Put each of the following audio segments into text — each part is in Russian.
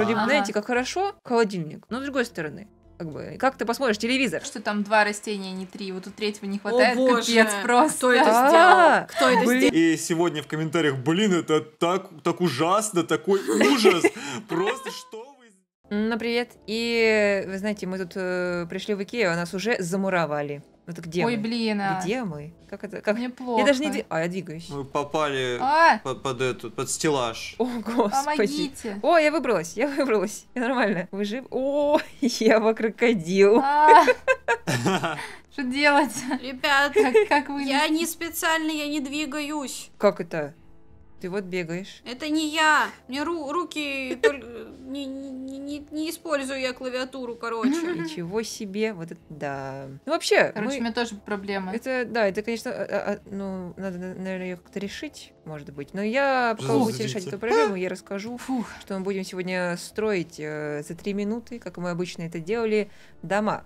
Вроде бы, знаете, как хорошо, холодильник. Но с другой стороны, как бы, как ты посмотришь телевизор? Что там два растения, не три, вот у третьего не хватает, О, боже. капец просто. Кто это сделал? А, кто это сделал? И сегодня в комментариях, блин, это так, так ужасно, такой ужас, просто что ну, привет. И, вы знаете, мы тут э, пришли в Икею, а нас уже замуровали. Вот ну, где Ой, мы? блин. А... Где мы? Как это? Как... Мне плохо. Я даже не... А, я двигаюсь. Мы попали а! под, под, эту, под стеллаж. О, господи. Помогите. О, я выбралась, я выбралась. Я нормально. Вы жив? О, Ева крокодил. А! Что делать? Ребята, как вы... Я не специально, я не двигаюсь. Как это? Ты вот бегаешь. Это не я. Мне ру руки не, не, не, не использую я клавиатуру, короче. Ничего себе, вот это да. Ну вообще. Короче, мы... у меня тоже проблемы. Это да, это конечно, а, а, а ну надо, наверное, ее как-то решить, может быть. Но я пока вы будете решать эту проблему, я расскажу, Фух. что мы будем сегодня строить э, за три минуты, как мы обычно это делали, дома.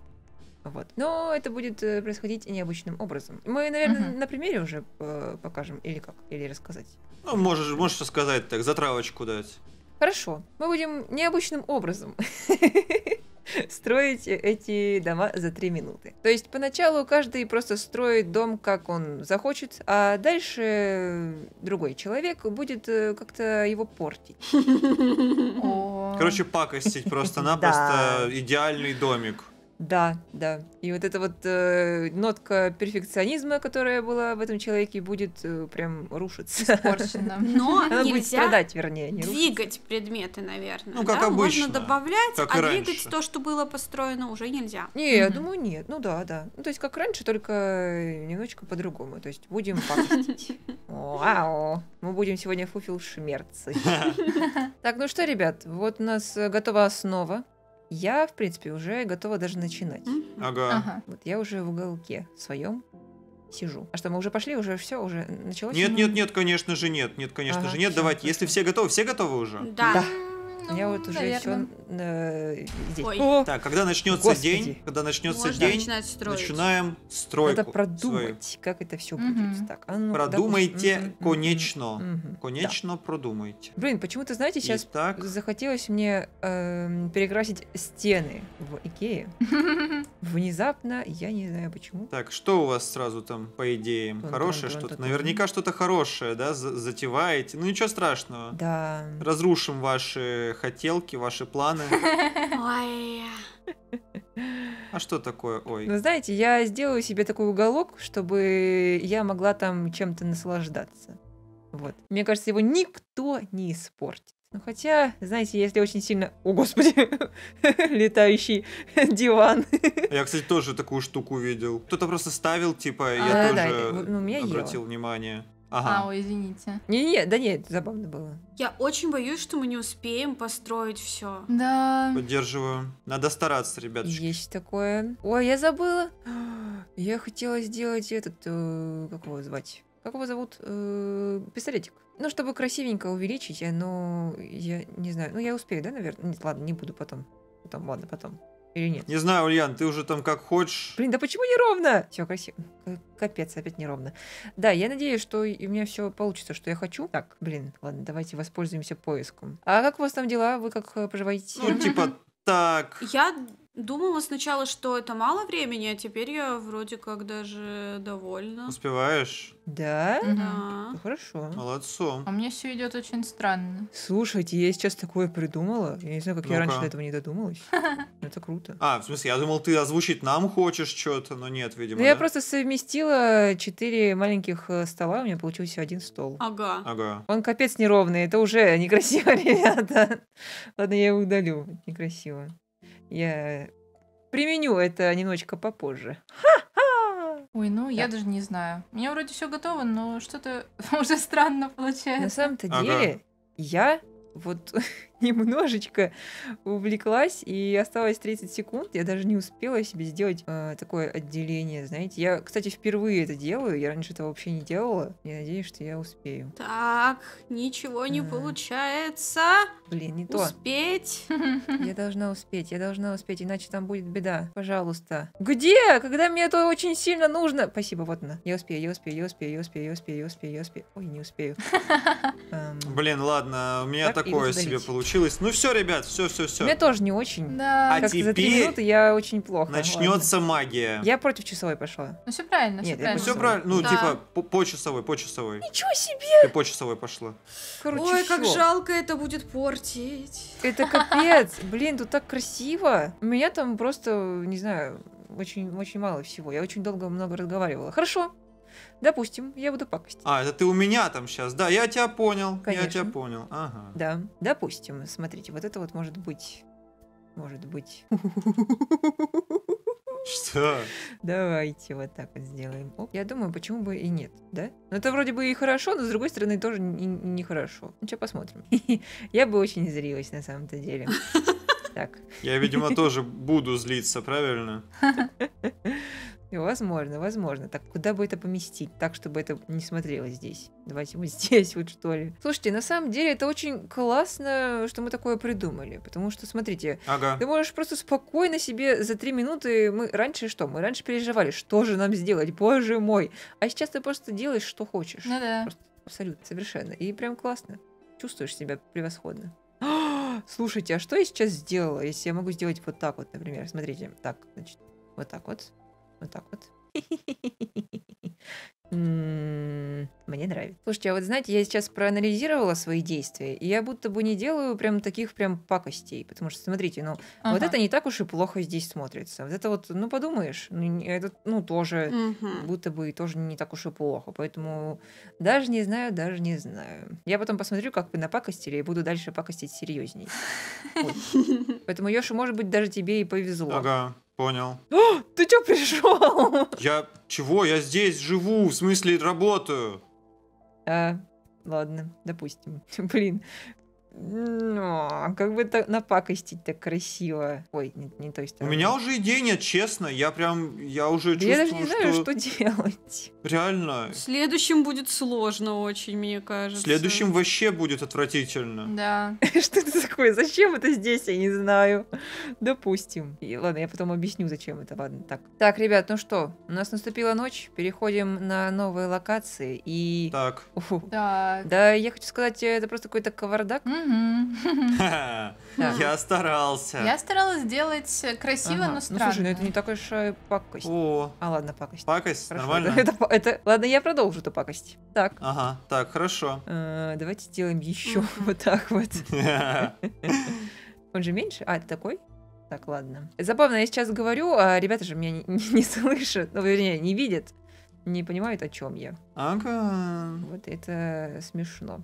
Вот. Но это будет э, происходить необычным образом. Мы, наверное, угу. на примере уже э, покажем или как, или рассказать. Ну, можешь, можешь сказать так, затравочку дать. Хорошо, мы будем необычным образом строить эти дома за три минуты. То есть поначалу каждый просто строит дом, как он захочет, а дальше другой человек будет э, как-то его портить. Короче, пакостить просто-напросто идеальный домик. Да, да. И вот эта вот э, нотка перфекционизма, которая была в этом человеке, будет э, прям рушиться. Испорчена. Но Она будет страдать, вернее. Не двигать рушится. предметы, наверное. Ну, как да? обычно. Можно добавлять, как а раньше. двигать то, что было построено, уже нельзя. Не, угу. я думаю, нет. Ну да, да. Ну, то есть, как раньше, только э, немножечко по-другому. То есть, будем пакостить. Вау! Мы будем сегодня фуфил шмерцы. Так, ну что, ребят, вот у нас э, готова основа я, в принципе, уже готова даже начинать. Ага. ага. Вот я уже в уголке своем сижу. А что, мы уже пошли, уже все, уже началось? Нет, ну, нет, нет, конечно же нет, нет, конечно ага, же нет. Давайте, если все готовы, все готовы уже? Да. да. Ну, я вот ну, уже наверное. э, здесь. Ой. Так, когда начнется Господи. день, когда начнется Можно день, начинаем стройку. Надо продумать, свою. как это все угу. будет. Так, а ну, Продумайте допустим, конечно, угу. конечно да. продумайте. Блин, почему-то знаете, сейчас Итак. захотелось мне э, перекрасить стены в Икее. Внезапно, я не знаю почему. Так, что у вас сразу там по идее? Хорошее что-то? Наверняка что-то хорошее, да, затеваете. Ну ничего страшного. Да. Разрушим ваши хотелки, ваши планы? Ой. А что такое? Ой. Ну, знаете, я сделаю себе такой уголок, чтобы я могла там чем-то наслаждаться. Вот. Мне кажется, его никто не испортит. Ну, хотя, знаете, если очень сильно... О, господи! Летающий диван. Я, кстати, тоже такую штуку видел. Кто-то просто ставил, типа, я а, тоже ну, обратил внимание. Ага. А, ой, извините. Не-не, да нет, забавно было. Я очень боюсь, что мы не успеем построить все. Да. Поддерживаю. Надо стараться, ребятушки. Есть такое. Ой, я забыла. Я хотела сделать этот... Э, как его звать? Как его зовут? Э, пистолетик. Ну, чтобы красивенько увеличить, э, но я не знаю. Ну, я успею, да, наверное? Нет, ладно, не буду потом. Потом, ладно, потом. Или нет? Не знаю, Ульян, ты уже там как хочешь. Блин, да почему неровно? Все красиво. Капец, опять неровно. Да, я надеюсь, что у меня все получится, что я хочу. Так, блин, ладно, давайте воспользуемся поиском. А как у вас там дела? Вы как э, поживаете? Ну, типа так. Я Думала сначала, что это мало времени, а теперь я вроде как даже довольна. Успеваешь? Да? Да. Ну, хорошо. Молодцом. А мне все идет очень странно. Слушайте, я сейчас такое придумала. Я не знаю, как я Ну-ка. раньше до этого не додумалась. Ну, это круто. А, в смысле, я думал, ты озвучить нам хочешь что-то, но нет, видимо. Ну, я просто совместила четыре маленьких э, стола, у меня получился один стол. Ага. Ага. Он капец неровный, это уже некрасиво, ребята. Ладно, я его удалю, некрасиво. Я применю это немножечко попозже. Ха-ха! Ой, ну да. я даже не знаю. У меня вроде все готово, но что-то уже странно получается. На самом-то ага. деле, я вот немножечко увлеклась, и осталось 30 секунд. Я даже не успела себе сделать э, такое отделение, знаете. Я, кстати, впервые это делаю. Я раньше этого вообще не делала. Я надеюсь, что я успею. Так, ничего не а. получается. Блин, не то. Успеть. Я должна успеть, я должна успеть, иначе там будет беда. Пожалуйста. Где? Когда мне это очень сильно нужно? Спасибо, вот она. Я успею, я успею, я успею, я успею, я успею, я успею, я успею. Ой, не успею. Эм, Блин, ладно, у меня такое себе получилось получилось. Ну все, ребят, все, все, все. Мне тоже не очень. Да. А как теперь за три минуты я очень плохо. Начнется ладно. магия. Я против часовой пошла. Ну все правильно, Нет, все правильно. Все правильно. Ну, да. типа, по, по часовой, по часовой. Ничего себе! Ты по часовой пошла. Короче, Ой, как жалко это будет портить. Это капец. Блин, тут так красиво. У меня там просто, не знаю, очень, очень мало всего. Я очень долго много разговаривала. Хорошо, Допустим, я буду пакостить. А, это ты у меня там сейчас, да, я тебя понял, Конечно. я тебя понял, ага. Да, допустим, смотрите, вот это вот может быть, может быть. Что? Давайте вот так вот сделаем. Оп. Я думаю, почему бы и нет, да? Ну, это вроде бы и хорошо, но с другой стороны тоже нехорошо. Не ну, что посмотрим. Я бы очень зрилась на самом-то деле так. Я, видимо, тоже буду злиться, правильно? Возможно, возможно. Так куда бы это поместить? Так, чтобы это не смотрелось здесь. Давайте мы здесь вот что ли. Слушайте, на самом деле это очень классно, что мы такое придумали. Потому что, смотрите, ага. ты можешь просто спокойно себе за три минуты... Мы раньше что? Мы раньше переживали, что же нам сделать, боже мой. А сейчас ты просто делаешь, что хочешь. Ну да. Просто абсолютно, совершенно. И прям классно. Чувствуешь себя превосходно слушайте, а что я сейчас сделала? Если я могу сделать вот так вот, например, смотрите, так, значит, вот так вот, вот так вот. мне нравится. Слушайте, а вот знаете, я сейчас проанализировала свои действия, и я будто бы не делаю прям таких прям пакостей, потому что, смотрите, ну, ага. вот это не так уж и плохо здесь смотрится. Вот это вот, ну, подумаешь, ну, это, ну, тоже, угу. будто бы тоже не так уж и плохо, поэтому даже не знаю, даже не знаю. Я потом посмотрю, как вы напакостили, и буду дальше пакостить серьезней. Поэтому, Ёша, может быть, даже тебе и повезло. Ага. Понял. О, ты чё пришел? Я чего? Я здесь живу, в смысле работаю. А, ладно, допустим. Блин, но, как бы так напакостить так красиво. Ой, не, не то есть. У меня уже идей нет, честно. Я прям, я уже да чувствую, Я даже не знаю, что... делать. Реально. Следующим будет сложно очень, мне кажется. Следующим вообще будет отвратительно. Да. Что это такое? Зачем это здесь? Я не знаю. Допустим. И ладно, я потом объясню, зачем это. Ладно, так. Так, ребят, ну что, у нас наступила ночь. Переходим на новые локации и... Так. Да. Да, я хочу сказать, э, это просто какой-то кавардак. Mm Я старался. Я старалась сделать красиво, но странно. Ну слушай, ну это не такой же э, пакость. О. А ладно, пакость. Пакость, нормально. Это, ладно, я продолжу эту пакость. Так. Ага, так, хорошо. Э, давайте сделаем еще вот так вот. Он же меньше? А, это такой? Так, ладно. Забавно, я сейчас говорю, а ребята же меня не, не слышат, ну, вернее, не видят, не понимают, о чем я. Ага. Вот это смешно.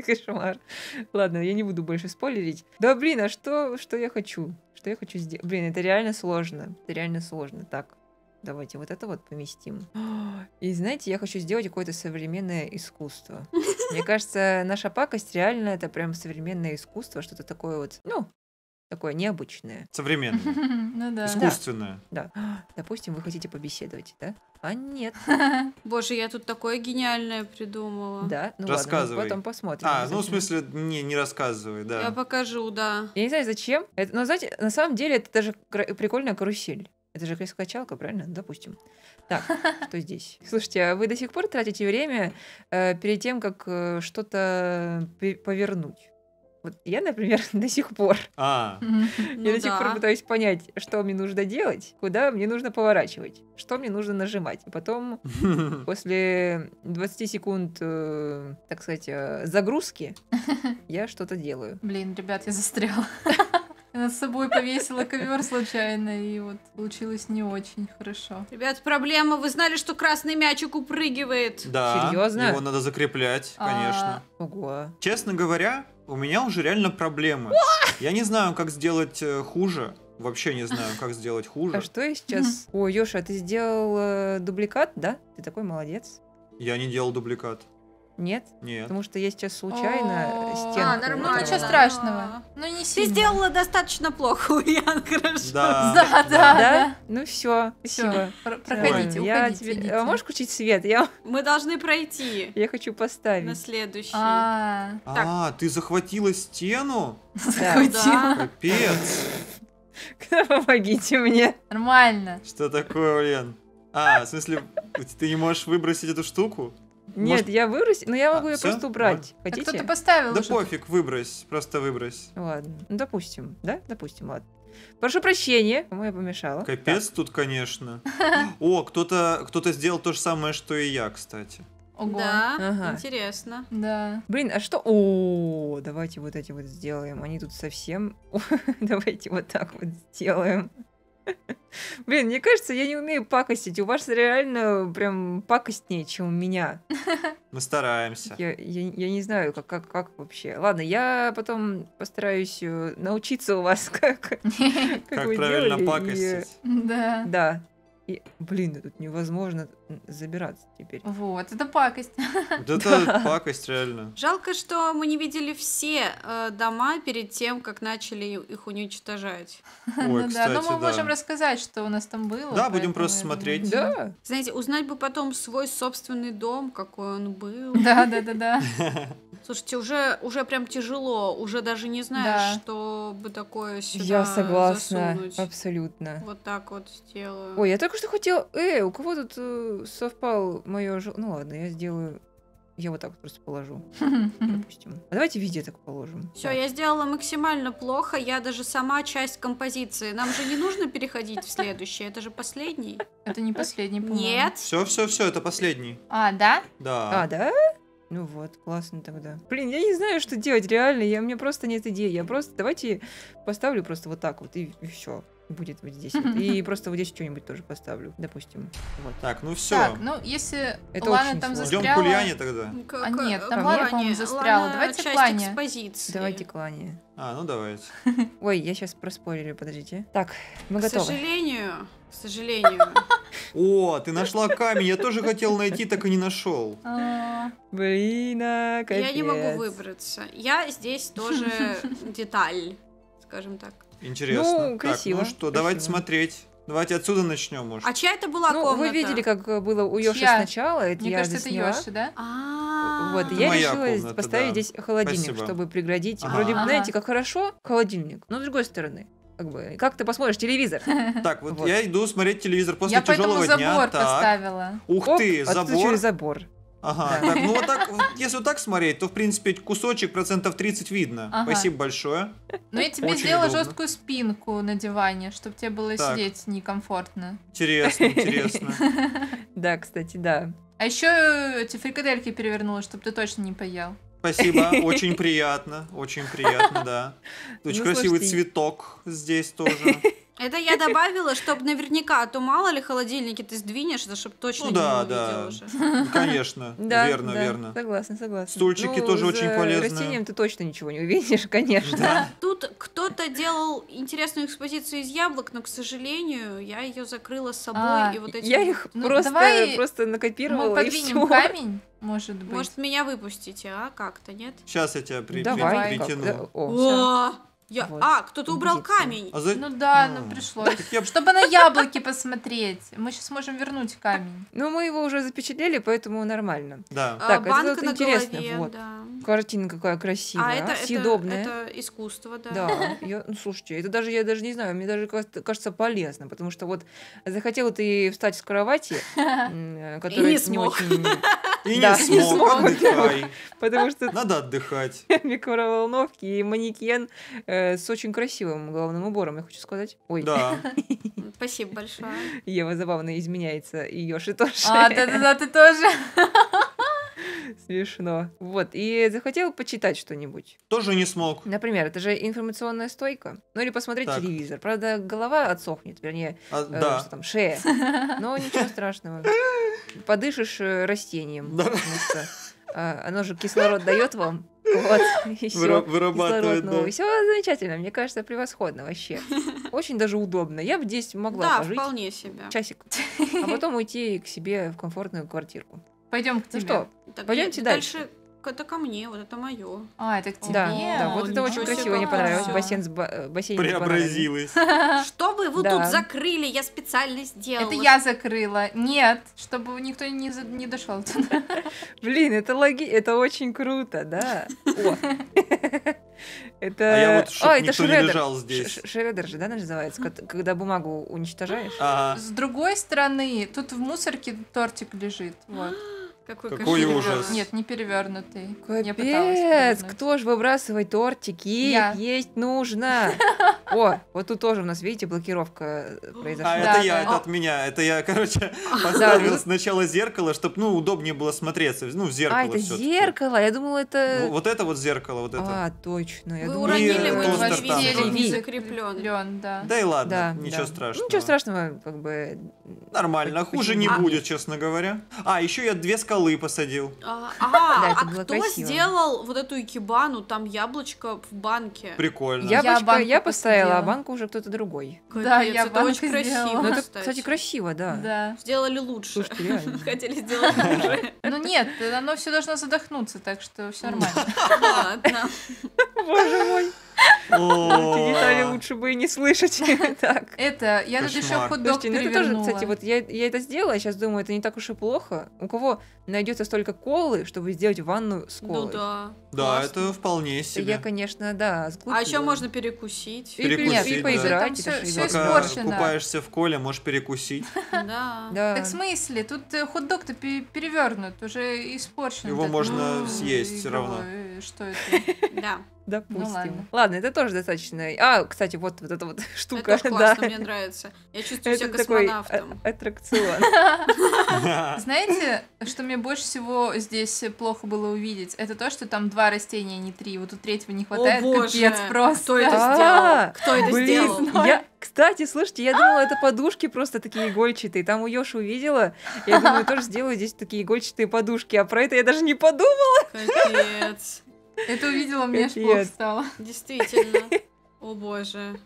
кошмар. Ладно, я не буду больше спойлерить. Да блин, а что, что я хочу? Что я хочу сделать? Блин, это реально сложно. Это реально сложно. Так, давайте вот это вот поместим. И знаете, я хочу сделать какое-то современное искусство. Мне кажется, наша пакость реально это прям современное искусство, что-то такое вот, ну, такое необычное. Современное. Ну да. Искусственное. Да. Допустим, вы хотите побеседовать, да? А нет. Боже, я тут такое гениальное придумала. Да, ну рассказывай. ладно, потом посмотрим. А, ну в смысле, не, не рассказывай, да. Я покажу, да. Я не знаю, зачем. Это, но ну, знаете, на самом деле это даже прикольная карусель. Это же кресло-качалка, правильно? Ну, допустим. Так, что здесь? Слушайте, а вы до сих пор тратите время э, перед тем, как э, что-то э, повернуть? Вот я, например, до сих пор. А. Я ну до сих пор пытаюсь понять, что мне нужно делать, куда мне нужно поворачивать, что мне нужно нажимать. А потом, после 20 секунд, э, так сказать, э, загрузки, я что-то делаю. Блин, ребят, я застряла. Она с собой повесила ковер случайно, и вот получилось не очень хорошо. Ребят, проблема. Вы знали, что красный мячик упрыгивает? Да. Серьезно? Его надо закреплять, а. конечно. Ого. Честно говоря, у меня уже реально проблемы. Я не знаю, как сделать э, хуже. Вообще не знаю, как сделать хуже. А что я сейчас? О, Ёша, ты сделал э, дубликат, да? Ты такой молодец. Я не делал дубликат. Нет? Нет. Потому что я сейчас случайно стенку... А, нормально. Ну, ничего страшного. Ну, не сильно. Ты сделала достаточно плохо, Ульян, хорошо. Да, да, да. Ну, все, спасибо. Проходите, уходите. А, можешь включить свет? Мы должны пройти. Я хочу поставить. На следующий. А, а ты захватила стену? Захватила. Капец. Помогите мне. Нормально. Что такое, Ульян? А, в смысле, ты не можешь выбросить эту штуку? Нет, Может... я выбросила, но ну, я а, могу а, ее все? просто убрать. Да. Хотите? Кто-то поставил Да уже. пофиг, выбрось, просто выбрось. Ладно, ну, допустим, да? Допустим, ладно. Прошу прощения, кому я помешала. Капец так. тут, конечно. О, кто-то кто сделал то же самое, что и я, кстати. Ого. Да, ага. интересно. Да. Блин, а что? О, давайте вот эти вот сделаем. Они тут совсем... Давайте вот так вот сделаем. Блин, мне кажется, я не умею пакостить. У вас реально прям пакостнее, чем у меня. Мы стараемся. Я, я, я не знаю, как, как, как вообще. Ладно, я потом постараюсь э, научиться у вас, как, как, как вы правильно делали, э, пакостить. И... Да. Да. И, блин, тут невозможно забираться теперь. Вот, это пакость. Вот это пакость, реально. Жалко, что мы не видели все э, дома перед тем, как начали их уничтожать. Ой, ну ну, кстати, да. Но мы можем рассказать, что у нас там было. Да, будем просто смотреть. Да. Знаете, узнать бы потом свой собственный дом, какой он был. Да, да, да, да. Слушайте, уже, уже прям тяжело, уже даже не знаешь, да. что бы такое сюда Я согласна, засунуть. абсолютно. Вот так вот сделаю. Ой, я только что хотела... Эй, у кого тут э, совпал мое... Ну ладно, я сделаю... Я вот так вот просто положу. Допустим. А давайте везде так положим. Все, я сделала максимально плохо. Я даже сама часть композиции. Нам же не нужно переходить в следующий. Это же последний. Это не последний, по-моему. Нет. Все, все, все, это последний. А, да? Да. А, да? Ну вот, классно тогда. Блин, я не знаю, что делать, реально. Я, у меня просто нет идеи. Я просто... Давайте поставлю просто вот так вот, и, и все будет вот здесь. Вот. И просто вот здесь что-нибудь тоже поставлю, допустим. Вот. Так, ну все. Так, ну если Это Лана там сложно. застряла... Идем к Ульяне тогда. К, а нет, там Лана, по застряла. Лана давайте к Лане. Экспозиции. Давайте к Лане. А, ну давайте. Ой, я сейчас проспорили, подождите. Так, мы к готовы. К сожалению, к сожалению. О, ты нашла камень, я тоже хотел найти, так и не нашел. А, Блин, а, капец. Я не могу выбраться. Я здесь тоже деталь, скажем так. Интересно. Ну, красиво. ну что, давайте смотреть. Давайте отсюда начнем, может. А чья это была ну, комната? Вы видели, как было у Ёши чья? сначала. Это Мне я кажется, объясняла. это Ёши, да? А-а-а. Вот, это я решила комната, поставить да. здесь холодильник, Спасибо. чтобы преградить. А-а-а. Вроде бы, знаете, как хорошо холодильник, но с другой стороны, как бы, как ты посмотришь телевизор? Так, вот, вот. я иду смотреть телевизор после я тяжелого дня. Я поэтому забор дня, поставила. Ух Оп, ты, забор. забор. Ага, так, ну вот так, если вот так смотреть, то, в принципе, кусочек процентов 30 видно. Ага. Спасибо большое. Ну, я тебе Очень сделала удобно. жесткую спинку на диване, чтобы тебе было так. сидеть некомфортно. Интересно, интересно. Да, кстати, да. А еще эти фрикадельки перевернула, чтобы ты точно не поел. Спасибо, очень приятно, очень приятно, да. Очень ну, красивый слушайте. цветок здесь тоже. Это я добавила, чтобы наверняка, а то мало ли холодильники ты сдвинешь, да, чтобы точно ну, да, не да. уже. Ну, конечно, да, верно, да. верно. Согласна, согласна. Стульчики ну, тоже очень э, полезны. растением ты точно ничего не увидишь, конечно. Да. Тут кто-то делал интересную экспозицию из яблок, но, к сожалению, я ее закрыла с собой. А, и вот эти... Я их ну, просто, давай просто накопировала. Мы подвинем и все. камень. Может быть. Может, меня выпустите, а? Как-то, нет? Сейчас я тебя при- давай, при- притяну. Как? О, О! Я... Вот. А, кто-то убрал Убедиться. камень. А за... Ну да, ну пришлось. Я... Чтобы на яблоки посмотреть. Мы сейчас можем вернуть камень. Ну, мы его уже запечатлели, поэтому нормально. Да. А, так, а, это вот интересно. Голове, вот. Да. Картина какая красивая, а это, съедобная. Это, это искусство, да. Да. Я, ну, слушайте, это даже, я даже не знаю, мне даже кажется полезно, потому что вот захотела ты встать с кровати, э, которая не, не очень и не смог, отдыхай. Потому что надо отдыхать. Микроволновки и манекен э, с очень красивым головным убором, я хочу сказать. Ой. Да. Спасибо большое. Ева забавно изменяется, ее тоже А, да-да-да, ты тоже. Смешно. Вот, и захотел почитать что-нибудь. Тоже не смог. Например, это же информационная стойка. Ну или посмотреть так. телевизор. Правда, голова отсохнет, вернее, а, э, да. что там, шея. Но ничего страшного. Подышишь э, растением. Да. Потому что а, оно же кислород дает вам. Вот, все, Вырабатывает, да. Все замечательно, мне кажется, превосходно вообще. Очень даже удобно. Я бы здесь могла да, пожить. вполне себе. Часик. А потом уйти к себе в комфортную квартирку. Пойдем к ну тебе. Ну что, так, пойдемте дальше. дальше это ко мне, вот это мое. А, это к тебе. Да, О, да вот это очень красиво, мне понравилось. Бассейн с ба- э, бассейн Преобразилась. Что вы вы тут закрыли? Я специально сделала. Это я закрыла. Нет, чтобы никто не, не дошел туда. Блин, это логи, это очень круто, да. Это... А я вот, чтобы а, лежал здесь. Шредер же, да, называется, когда бумагу уничтожаешь? Ага. С другой стороны, тут в мусорке тортик лежит, вот. Какой, Какой ужас. Нет, не перевернутый. Капец, кто же выбрасывает тортики? Я. Есть нужно. О, вот тут тоже у нас, видите, блокировка э, произошла. А это я, это от меня. Это я, короче, поставил сначала зеркало, чтобы, ну, удобнее было смотреться. Ну, в зеркало. А, это зеркало? Я думала, это... Вот это вот зеркало, вот это. А, точно. Вы уронили, мы не закреплен. Да Да и ладно, ничего страшного. Ну, ничего страшного, как бы... Нормально, хуже не будет, честно говоря. А, еще я две скалы скалы посадил. А, а, да, а кто красиво. сделал вот эту икебану? Там яблочко в банке. Прикольно. Яблочко я, я поставила, а банку уже кто-то другой. Капец, да, я это очень сделала. красиво. Но ну, это, кстати. кстати, красиво, да. Да. Сделали лучше. Слушайте, Хотели сделать лучше. Ну нет, оно все должно задохнуться, так что все нормально. Ладно. Боже мой. Эти детали лучше бы и не слышать. Это, я тут еще хот-дог ну тоже, кстати, вот я это сделала, сейчас думаю, это не так уж и плохо. У кого найдется столько колы, чтобы сделать ванну с ну колой? Ну да. Да, это вполне себе. Я, конечно, да, А еще можно перекусить. Перекусить, поиграть. Все испорчено. купаешься в коле, можешь перекусить. Да. Так в смысле? Тут э, хот-дог-то перевернут, уже испорчен. Его можно ну, съесть все равно. Что это? Да. Ну Допустим. Ну, ладно. ладно, это тоже достаточно. А, кстати, вот, вот эта вот штука. Это классно, да. мне нравится. Я чувствую это себя космонавтом. Такой аттракцион. Знаете, что мне больше всего здесь плохо было увидеть? Это то, что там два растения, не три. Вот у третьего не хватает. Капец просто. Кто это сделал? А, Кто это сделал? Кстати, слушайте, я думала, это подушки просто такие игольчатые. Там у Ёши увидела. Я думаю, тоже сделаю здесь такие игольчатые подушки. А про это я даже не подумала. Капец. Это увидела, мне аж плохо стало. Действительно. О боже.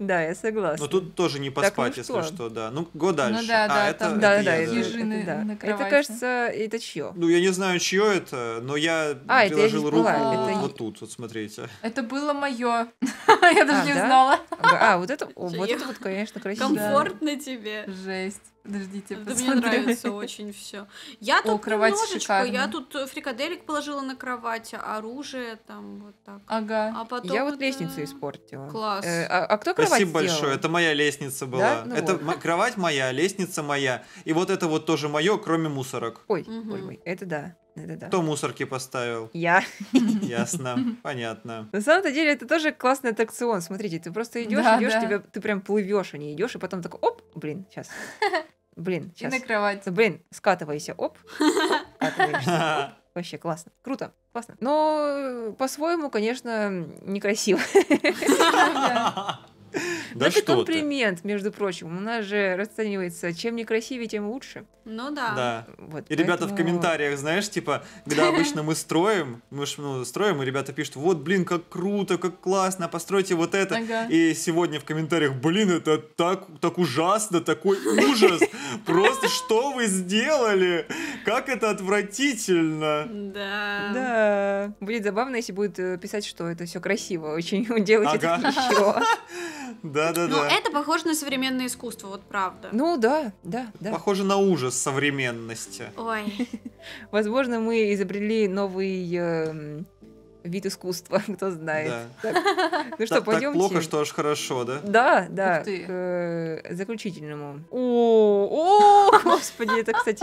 Да, я согласна. Но тут тоже не ну поспать, если что, да. Ну, го дальше. Ну да, а, да, это, да, да, это, кажется, это чье? Ну, я не знаю, чье это, но я а, приложил руку вот тут, вот смотрите. Это было мое. Я даже а, не знала. А, вот это, вот это вот, конечно, красиво. Комфортно тебе. Жесть. Подождите, да мне нравится очень все. Я тут О, кровать немножечко, шикарно. я тут фрикаделик положила на кровать, а оружие там вот так. Ага. А потом я вот это... лестницу испортила. Класс. Э, а, а кто кровать Спасибо сделал? большое, это моя лестница была. Да? Ну это вот. кровать моя, лестница моя. И вот это вот тоже мое, кроме мусорок. Ой, угу. ой, ой, это да. Да-да-да. Кто мусорки поставил? Я. Ясно, понятно. На самом-то деле это тоже классный аттракцион. Смотрите, ты просто идешь, идешь, да. тебя, ты прям плывешь, а не идешь, и потом такой, оп, блин, сейчас. Блин, сейчас. на кровать. Блин, скатывайся, Скатываешься, оп. Вообще классно. Круто, классно. Но э, по-своему, конечно, некрасиво. Да ну, Это комплимент, ты. между прочим. У нас же расценивается, чем некрасивее, тем лучше. Ну да. Да. Вот, и поэтому... ребята в комментариях, знаешь, типа, когда обычно мы строим, мы ж, ну, строим, и ребята пишут, вот, блин, как круто, как классно, постройте вот это. Ага. И сегодня в комментариях, блин, это так, так ужасно, такой ужас. Просто что вы сделали? Как это отвратительно. Да. Да. Будет забавно, если будет э, писать, что это все красиво очень, делать это еще. Да, да, да. Но ну, это похоже на современное искусство, вот правда. Ну да, да, да. Похоже на ужас современности. Ой. Возможно, мы изобрели новый эм, вид искусства, кто знает. Да. ну что, так, пойдемте. Так плохо, что аж хорошо, да? Да, да. К э, заключительному. О, о, господи, это, кстати,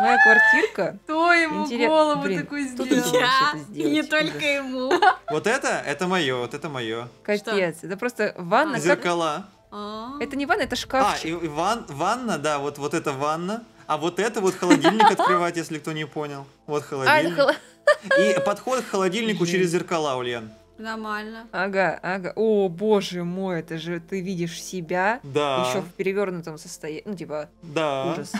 моя квартирка. Кто ему голову Блин, такую сделал? не только ему. Вот это, это мое, вот это мое. Капец, это просто ванна. А. Зеркала. А. Это не ванна, это а, шкафчик. А, и, и ванна, да, вот, вот это ванна. А вот это вот холодильник открывать, если кто не понял. Вот холодильник. И подход к холодильнику через зеркала, Ульян. Нормально. Ага, ага. О, боже мой, это же ты видишь себя да. еще в перевернутом состоянии. Ну, типа, да. ужас.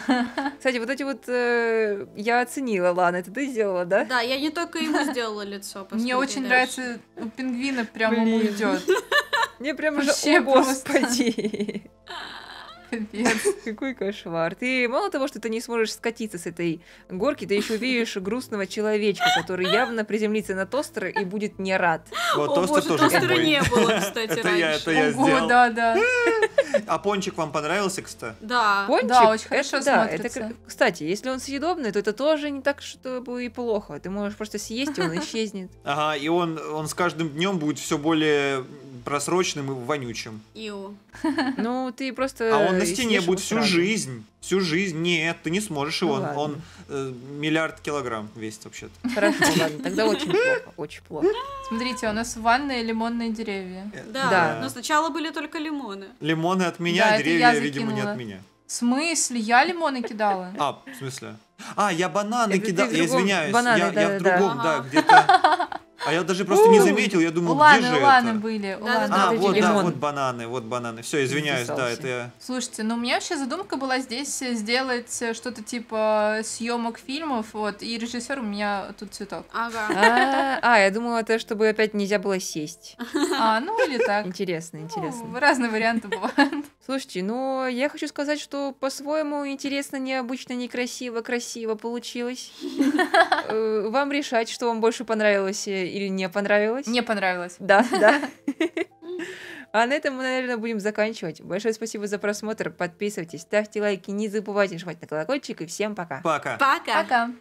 Кстати, вот эти вот э, я оценила, Лана, это ты сделала, да? Да, я не только ему сделала лицо. Мне очень нравится, у пингвина прямо идет. Мне прям уже, о господи. Капец. Какой кошмар. Ты мало того, что ты не сможешь скатиться с этой горки, ты еще увидишь грустного человечка, который явно приземлится на тостер и будет не рад. Вот, О, боже, тоже тостера не было, кстати, это раньше. Я, это я Ого, сделал. да, да. А пончик вам понравился, кстати? Да. Пончик? Да, очень хорошо это, да, это, Кстати, если он съедобный, то это тоже не так, чтобы и плохо. Ты можешь просто съесть, и он исчезнет. Ага, и он, он с каждым днем будет все более просроченным и вонючим. Иу. Ну, ты просто... А он на стене будет всю жизнь. Всю жизнь. Нет, ты не сможешь его. Ну, он э, миллиард килограмм весит вообще-то. Хорошо, ладно. Тогда очень плохо. Очень плохо. Смотрите, у нас ванная лимонные деревья. Э, да, да, но сначала были только лимоны. Лимоны от меня, да, деревья, видимо, не от меня. В смысле? Я лимоны кидала? А, в смысле? А, я бананы кидал. Я извиняюсь. Бананы, я, да, я в другом, да, да где-то. А я даже просто не заметил, я думал, уланы, где же уланы были. Уланы. А, вот, да, вот бананы, вот бананы. Все, извиняюсь, да, это я... Слушайте, ну у меня вообще задумка была здесь сделать что-то типа съемок фильмов, вот, и режиссер у меня тут цветок. Ага. А, а я думала, это чтобы опять нельзя было сесть. А, ну или так. Интересно, ну, интересно. Разные варианты бывают. Слушайте, ну я хочу сказать, что по-своему интересно, необычно, некрасиво, красиво получилось. Э, вам решать, что вам больше понравилось или не понравилось? Не понравилось. Да, да. А на этом мы, наверное, будем заканчивать. Большое спасибо за просмотр. Подписывайтесь, ставьте лайки, не забывайте нажимать на колокольчик. И всем пока. Пока. Пока. Пока.